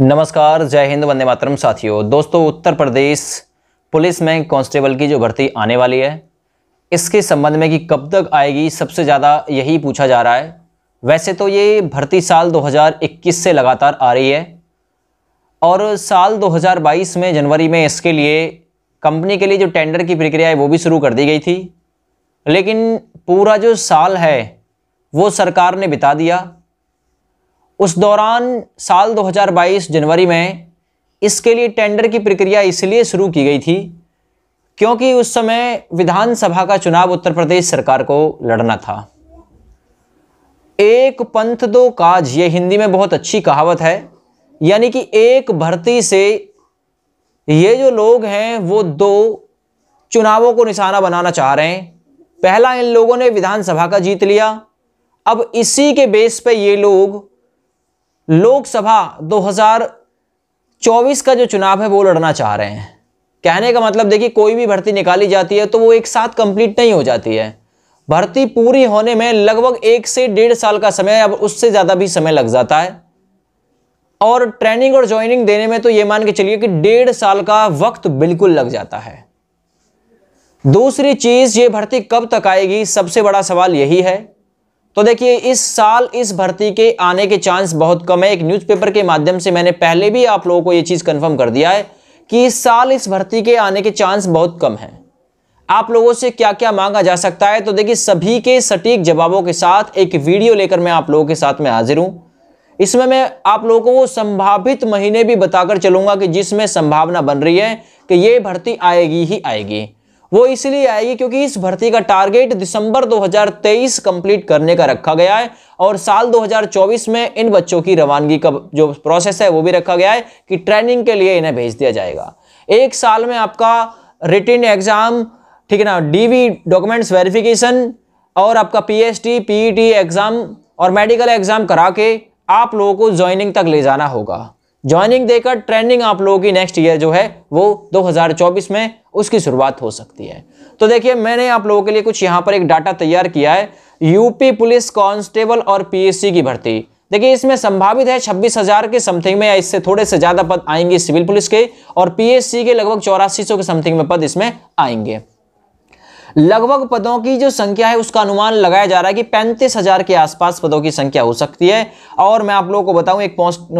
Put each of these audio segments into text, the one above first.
नमस्कार जय हिंद वंदे मातरम साथियों दोस्तों उत्तर प्रदेश पुलिस में कांस्टेबल की जो भर्ती आने वाली है इसके संबंध में कि कब तक आएगी सबसे ज़्यादा यही पूछा जा रहा है वैसे तो ये भर्ती साल 2021 से लगातार आ रही है और साल 2022 में जनवरी में इसके लिए कंपनी के लिए जो टेंडर की प्रक्रिया है वो भी शुरू कर दी गई थी लेकिन पूरा जो साल है वो सरकार ने बिता दिया उस दौरान साल 2022 जनवरी में इसके लिए टेंडर की प्रक्रिया इसलिए शुरू की गई थी क्योंकि उस समय विधानसभा का चुनाव उत्तर प्रदेश सरकार को लड़ना था एक पंथ दो काज ये हिंदी में बहुत अच्छी कहावत है यानी कि एक भर्ती से ये जो लोग हैं वो दो चुनावों को निशाना बनाना चाह रहे हैं पहला इन लोगों ने विधानसभा का जीत लिया अब इसी के बेस पे ये लोग लोकसभा 2024 का जो चुनाव है वो लड़ना चाह रहे हैं कहने का मतलब देखिए कोई भी भर्ती निकाली जाती है तो वो एक साथ कंप्लीट नहीं हो जाती है भर्ती पूरी होने में लगभग एक से डेढ़ साल का समय अब उससे ज़्यादा भी समय लग जाता है और ट्रेनिंग और ज्वाइनिंग देने में तो ये मान के चलिए कि डेढ़ साल का वक्त बिल्कुल लग जाता है दूसरी चीज़ ये भर्ती कब तक आएगी सबसे बड़ा सवाल यही है तो देखिए इस साल इस भर्ती के आने के चांस बहुत कम है एक न्यूज़पेपर के माध्यम से मैंने पहले भी आप लोगों को ये चीज़ कंफर्म कर दिया है कि इस साल इस भर्ती के आने के चांस बहुत कम है आप लोगों से क्या क्या मांगा जा सकता है तो देखिए सभी के सटीक जवाबों के साथ एक वीडियो लेकर मैं आप लोगों के साथ में हाजिर हूँ इसमें मैं आप लोगों को वो संभावित महीने भी बताकर चलूंगा कि जिसमें संभावना बन रही है कि ये भर्ती आएगी ही आएगी वो इसलिए आएगी क्योंकि इस भर्ती का टारगेट दिसंबर 2023 कंप्लीट करने का रखा गया है और साल 2024 में इन बच्चों की रवानगी का जो प्रोसेस है वो भी रखा गया है कि ट्रेनिंग के लिए इन्हें भेज दिया जाएगा एक साल में आपका रिटिन एग्जाम ठीक है ना डीवी डॉक्यूमेंट्स वेरिफिकेशन और आपका पीएसटी पीईटी एग्जाम और मेडिकल एग्जाम करा के आप लोगों को ज्वाइनिंग तक ले जाना होगा ज्वाइनिंग देकर ट्रेनिंग आप लोगों की नेक्स्ट ईयर जो है वो 2024 में उसकी शुरुआत हो सकती है तो देखिए मैंने आप लोगों के लिए कुछ यहाँ पर एक डाटा तैयार किया है यूपी पुलिस कांस्टेबल और पीएससी की भर्ती देखिए इसमें संभावित है छब्बीस हजार के समथिंग में या इससे थोड़े से ज्यादा पद आएंगे सिविल पुलिस के और पीएससी के लगभग चौरासी के समथिंग में पद इसमें आएंगे लगभग पदों की जो संख्या है उसका अनुमान लगाया जा रहा है कि पैंतीस हजार के आसपास पदों की संख्या हो सकती है और मैं आप लोगों को बताऊं एक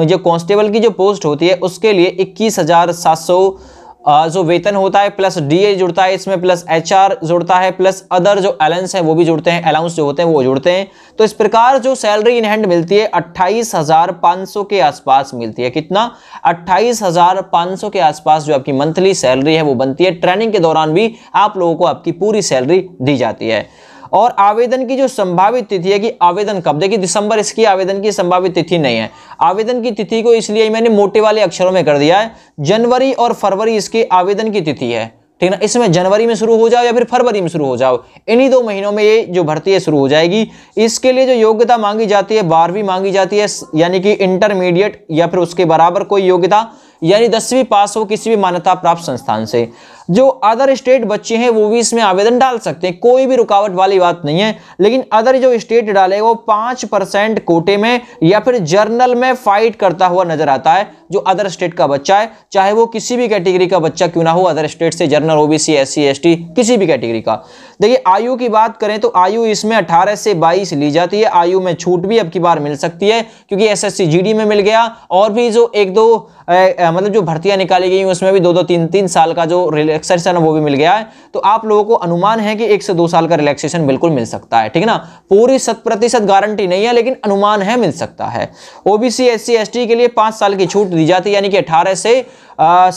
जो कांस्टेबल की जो पोस्ट होती है उसके लिए इक्कीस हजार सात सौ जो वेतन होता है प्लस डीए जुड़ता है इसमें प्लस एचआर जुड़ता है प्लस अदर जो अलाउंस है वो भी जुड़ते हैं अलाउंस जो होते हैं वो जुड़ते हैं तो इस प्रकार जो सैलरी इन हैंड मिलती है अट्ठाईस हजार पाँच सौ के आसपास मिलती है कितना अट्ठाईस हजार पांच सौ के आसपास जो आपकी मंथली सैलरी है वो बनती है ट्रेनिंग के दौरान भी आप लोगों को आपकी पूरी सैलरी दी जाती है और आवेदन की जो संभावित तिथि है कि आवेदन कब देखिए दिसंबर इसकी आवेदन की संभावित तिथि नहीं है आवेदन की तिथि को इसलिए मैंने मोटे वाले अक्षरों में कर दिया है जनवरी और फरवरी इसके आवेदन की तिथि है ठीक ना इसमें जनवरी में शुरू हो जाओ या फिर फरवरी में शुरू हो जाओ इन्हीं दो महीनों में ये जो भर्ती है शुरू हो जाएगी इसके लिए जो योग्यता मांगी जाती है बारहवीं मांगी जाती है यानी कि इंटरमीडिएट या फिर उसके बराबर कोई योग्यता यानी दसवीं पास हो किसी भी मान्यता प्राप्त संस्थान से जो अदर स्टेट बच्चे हैं वो भी इसमें आवेदन डाल सकते हैं कोई भी रुकावट वाली बात नहीं है लेकिन अदर जो स्टेट डाले वो पांच परसेंट कोटे में या फिर जर्नल में फाइट करता हुआ नजर आता है जो अदर स्टेट का बच्चा है चाहे वो किसी भी कैटेगरी का बच्चा क्यों ना हो अदर स्टेट से जर्नल ओबीसी एस सी किसी भी कैटेगरी का देखिए आयु की बात करें तो आयु इसमें अठारह से बाईस ली जाती है आयु में छूट भी अब की बार मिल सकती है क्योंकि एस एस में मिल गया और भी जो एक दो मतलब जो भर्तियां निकाली गई उसमें भी दो दो तीन तीन साल का जो एक्सरसन वो भी मिल गया है तो आप लोगों को अनुमान है कि एक से दो साल का रिलैक्सेशन बिल्कुल मिल सकता है ठीक है ना पूरी शत प्रतिशत गारंटी नहीं है लेकिन अनुमान है मिल सकता है ओबीसी एस सी के लिए पाँच साल की छूट दी जाती है यानी कि अठारह से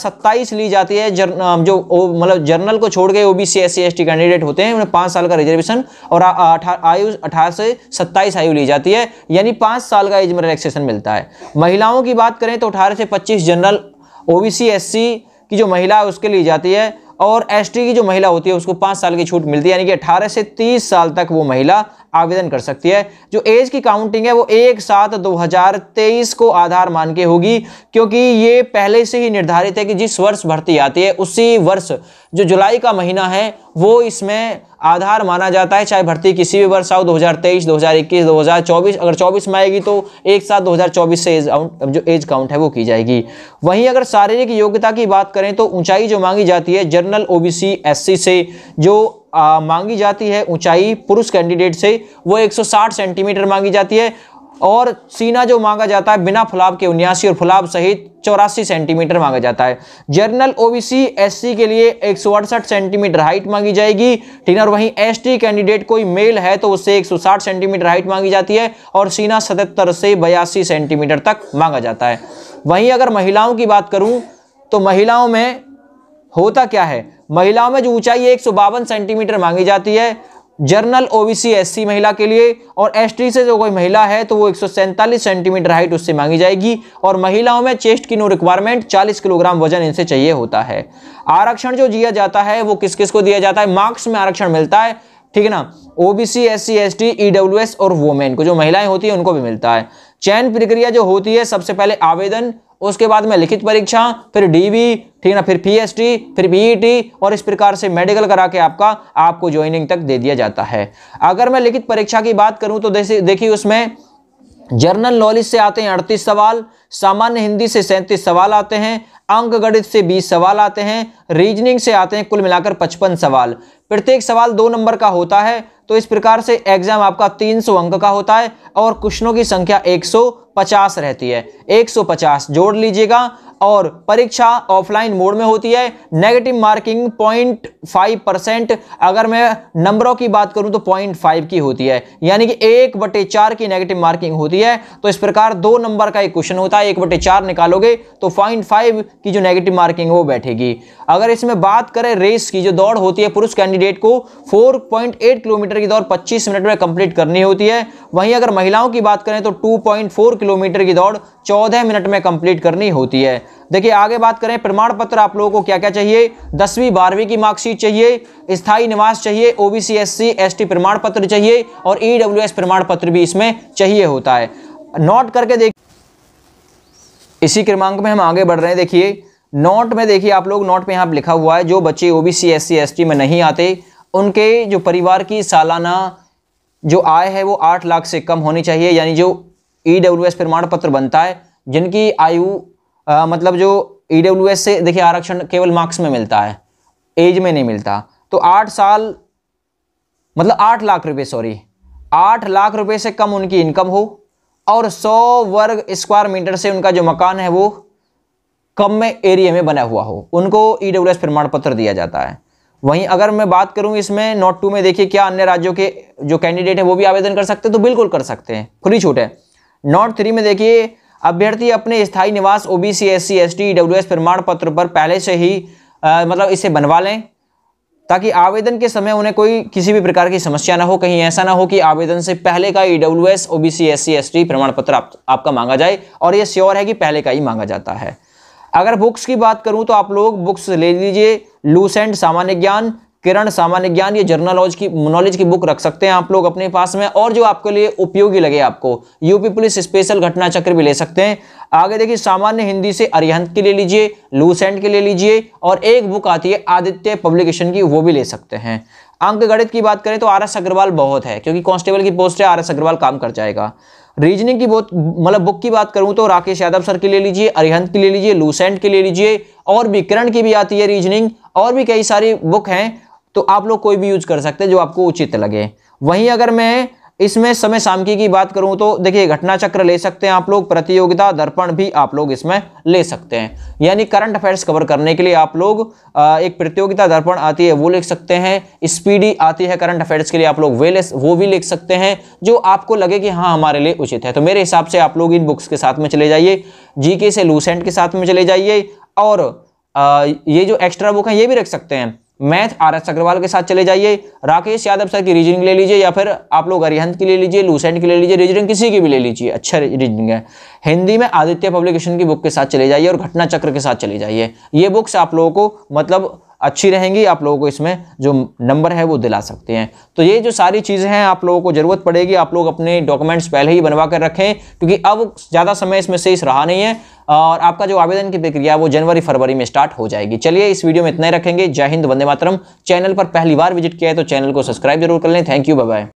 सत्ताईस ली जाती है जर, जो मतलब जर्नल को छोड़ के ओबीसी एस सी कैंडिडेट होते हैं उन्हें पाँच साल का रिजर्वेशन और आयु अठारह से सत्ताईस आयु ली जाती है यानी पाँच साल का एज में रिलैक्सेशन मिलता है महिलाओं की बात करें तो अठारह से पच्चीस जनरल ओबीसी एससी की जो महिला है उसके लिए जाती है और एस की जो महिला होती है उसको पाँच साल की छूट मिलती है यानी कि अठारह से तीस साल तक वो महिला आवेदन कर सकती है जो एज की काउंटिंग है वो एक सात दो हजार तेईस को आधार मान के होगी क्योंकि ये पहले से ही निर्धारित है कि जिस वर्ष भर्ती आती है उसी वर्ष जो जुलाई का महीना है वो इसमें आधार माना जाता है चाहे भर्ती किसी भी वर्ष आओ 2023, 2021, 2024 अगर 24 में आएगी तो एक साथ 2024 से एज काउंट जो एज काउंट है वो की जाएगी वहीं अगर शारीरिक योग्यता की बात करें तो ऊंचाई जो मांगी जाती है जनरल ओ बी से जो आ, मांगी जाती है ऊंचाई पुरुष कैंडिडेट से वो 160 सेंटीमीटर मांगी जाती है और सीना जो मांगा जाता है बिना फुलाब के उन्यासी और फुलाब सहित चौरासी सेंटीमीटर मांगा जाता है जनरल ओबीसी एससी के लिए एक सेंटीमीटर हाइट मांगी जाएगी ठीक है और वहीं एसटी कैंडिडेट कोई मेल है तो उससे 160 सेंटीमीटर हाइट मांगी जाती है और सीना सतहत्तर से बयासी सेंटीमीटर तक मांगा जाता है वहीं अगर महिलाओं की बात करूं तो महिलाओं में होता क्या है महिलाओं में जो ऊंचाई एक सेंटीमीटर मांगी जाती है जर्नल ओबीसी एससी महिला के लिए और एसटी से जो कोई महिला है तो वो एक सेंटीमीटर हाइट उससे मांगी जाएगी और महिलाओं में चेस्ट की नो रिक्वायरमेंट 40 किलोग्राम वजन इनसे चाहिए होता है आरक्षण जो दिया जाता है वो किस किस को दिया जाता है मार्क्स में आरक्षण मिलता है ठीक है ना OBC S C S T E W S और वोमेन को जो महिलाएं होती है उनको भी मिलता है चयन प्रक्रिया जो होती है सबसे पहले आवेदन उसके बाद में लिखित परीक्षा फिर डीवी ठीक है ना फिर पीएसटी फिर बीईटी e और इस प्रकार से मेडिकल करा के आपका आपको ज्वाइनिंग तक दे दिया जाता है अगर मैं लिखित परीक्षा की बात करूं तो देखिए उसमें जर्नल नॉलेज से आते हैं अड़तीस सवाल सामान्य हिंदी से सैंतीस सवाल आते हैं अंक गणित से बीस सवाल आते हैं रीजनिंग से आते हैं कुल मिलाकर पचपन सवाल प्रत्येक सवाल दो नंबर का होता है तो इस प्रकार से एग्जाम आपका 300 अंक का होता है और क्वेश्चनों की संख्या 150 रहती है 150 जोड़ लीजिएगा और परीक्षा ऑफलाइन मोड में होती है negative marking point five percent अगर मैं नंबरों की बात करूं तो पॉइंट फाइव की होती है यानी कि एक बटे चार की नेगेटिव मार्किंग होती है तो इस प्रकार दो नंबर का एक क्वेश्चन होता है एक बटे चार निकालोगे तो पॉइंट फाइव की जो नेगेटिव मार्किंग वो बैठेगी अगर इसमें बात करें रेस की जो दौड़ होती है पुरुष कैंडिडेट को फोर किलोमीटर की दौड़ पच्चीस मिनट में कंप्लीट करनी होती है वहीं अगर महिलाओं की बात करें तो टू किलोमीटर की दौड़ चौदह मिनट में कंप्लीट करनी होती है देखिए आगे बात करें प्रमाण पत्र आप लोगों को क्या क्या चाहिए दसवीं बारहवीं की मार्कशीट चाहिए स्थायी निवास चाहिए ओबीसी एससी एसटी प्रमाण पत्र चाहिए और ईडब्ल्यूएस e प्रमाण पत्र भी इसमें चाहिए होता है नोट करके देख इसी क्रमांक में हम आगे बढ़ रहे हैं देखिए नोट में देखिए आप लोग नोट में यहाँ लिखा हुआ है जो बच्चे ओबीसी एस टी में नहीं आते उनके जो परिवार की सालाना जो आय है वो आठ लाख से कम होनी चाहिए यानी जो डब्ल्यू e एस प्रमाण पत्र बनता है जिनकी आयु आ, मतलब जो ई डब्ल्यू एस से देखिए आरक्षण केवल मार्क्स में मिलता है एज में नहीं मिलता तो आठ साल मतलब आठ लाख रुपए सॉरी आठ लाख रुपए से कम उनकी इनकम हो और सौ वर्ग स्क्वायर मीटर से उनका जो मकान है वो कम में एरिया में बना हुआ हो उनको ई e डब्ल्यू एस प्रमाण पत्र दिया जाता है वहीं अगर मैं बात करूं इसमें नोट टू में देखिए क्या अन्य राज्यों के जो कैंडिडेट है वो भी आवेदन कर सकते हैं तो बिल्कुल कर सकते हैं खुली छूट है नॉट थ्री में देखिए अभ्यर्थी अपने स्थायी निवास O B C S C S T W S प्रमाण पत्र पर पहले से ही आ, मतलब इसे बनवा लें ताकि आवेदन के समय उन्हें कोई किसी भी प्रकार की समस्या ना हो कहीं ऐसा ना हो कि आवेदन से पहले का E W S O B C S C S T प्रमाण पत्र आप, आपका मांगा जाए और ये श्योर है कि पहले का ही मांगा जाता है अगर बुक्स की बात करूं तो आप लोग बुक्स ले लीजिए लूसेंट सामान्य ज्ञान किरण सामान्य ज्ञान ये जर्नल नॉलेज की नॉलेज की बुक रख सकते हैं आप लोग अपने पास में और जो आपके लिए उपयोगी लगे आपको यूपी पुलिस स्पेशल घटना चक्र भी ले सकते हैं आगे देखिए सामान्य हिंदी से अरिहंत के लिए लीजिए लूसेंट के लिए लीजिए और एक बुक आती है आदित्य पब्लिकेशन की वो भी ले सकते हैं अंक गणित की बात करें तो आर एस अग्रवाल बहुत है क्योंकि कांस्टेबल की पोस्ट है आर एस अग्रवाल काम कर जाएगा रीजनिंग की बहुत मतलब बुक की बात करूं तो राकेश यादव सर के ले लीजिए अरिहंत के ले लीजिए लूसेंट के ले लीजिए और भी किरण की भी आती है रीजनिंग और भी कई सारी बुक हैं तो आप लोग कोई भी यूज कर सकते हैं जो आपको उचित लगे वहीं अगर मैं इसमें समय सामकी की बात करूं तो देखिए घटना चक्र ले सकते हैं आप लोग प्रतियोगिता दर्पण भी आप लोग इसमें ले सकते हैं यानी करंट अफेयर्स कवर करने के लिए आप लोग एक प्रतियोगिता दर्पण आती है वो लिख सकते हैं स्पीडी आती है करंट अफेयर्स के लिए आप लोग वे ले वो भी लिख सकते हैं जो आपको लगे कि हाँ हमारे लिए उचित है तो मेरे हिसाब से आप लोग इन बुक्स के साथ में चले जाइए जीके से लूसेंट के साथ में चले जाइए और ये जो एक्स्ट्रा बुक है ये भी रख सकते हैं मैथ आर एस अग्रवाल के साथ चले जाइए राकेश यादव सर की रीजनिंग ले लीजिए या फिर आप लोग अरिहंत की ले लीजिए लूसेंट की ले लीजिए रीजनिंग किसी की भी ले लीजिए अच्छा रीजनिंग है हिंदी में आदित्य पब्लिकेशन की बुक के साथ चले जाइए और घटना चक्र के साथ चले जाइए ये बुक्स आप लोगों को मतलब अच्छी रहेंगी आप लोगों को इसमें जो नंबर है वो दिला सकते हैं तो ये जो सारी चीज़ें हैं आप लोगों को ज़रूरत पड़ेगी आप लोग अपने डॉक्यूमेंट्स पहले ही बनवा कर रखें क्योंकि अब ज़्यादा समय इसमें शेष रहा नहीं है और आपका जो आवेदन की प्रक्रिया वो जनवरी फरवरी में स्टार्ट हो जाएगी चलिए इस वीडियो में इतना ही रखेंगे जय हिंद वंदे मातरम चैनल पर पहली बार विजिट किया है तो चैनल को सब्सक्राइब जरूर कर लें थैंक यू बाय